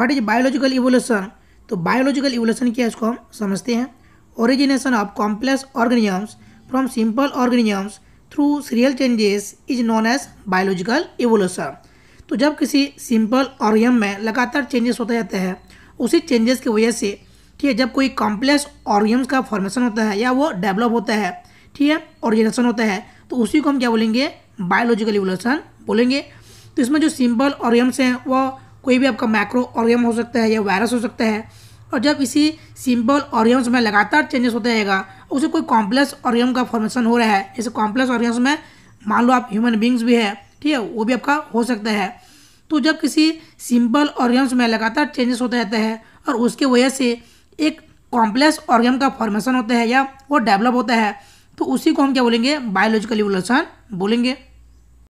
what is biological evolution तो biological evolution क्या है इसको हम समझते हैं origination of complex organisms from simple organisms through serial changes is known as biological evolution तो जब किसी सिंपल ऑर्गेनिज्म में लगातार चेंजेस होते जाते हैं उसी चेंजेस की वजह से ठीक है जब कोई कॉम्प्लेक्स ऑर्गेनिज्म का फॉर्मेशन होता है या वो डेवलप होता है ठीक है ऑर्गेनेशन होता है तो उसी को हम क्या बोलेंगे बायोलॉजिकल इवोल्यूशन बोलेंगे तो इसमें जो सिंपल ऑर्गेम्स हैं वह कोई भी आपका मैक्रो ऑरियम हो सकता है या वायरस हो सकता है और जब इसी सिंपल ऑरियम्स में लगातार चेंजेस होते रहेगा उसे कोई कॉम्प्लेक्स ऑरियम का फॉर्मेशन हो रहा है जैसे कॉम्प्लेक्स ऑरियम्स में मान लो आप ह्यूमन बींग्स भी है ठीक है वो भी आपका हो सकता है तो जब किसी सिंपल ऑर्गन्स में लगातार चेंजेस होते रहते हैं और उसके वजह से एक कॉम्प्लेक्स ऑर्गन का फॉर्मेशन होता है या वो डेवलप होता है तो उसी को हम क्या बोलेंगे बायोलॉजिकल इवोल्यूशन बोलेंगे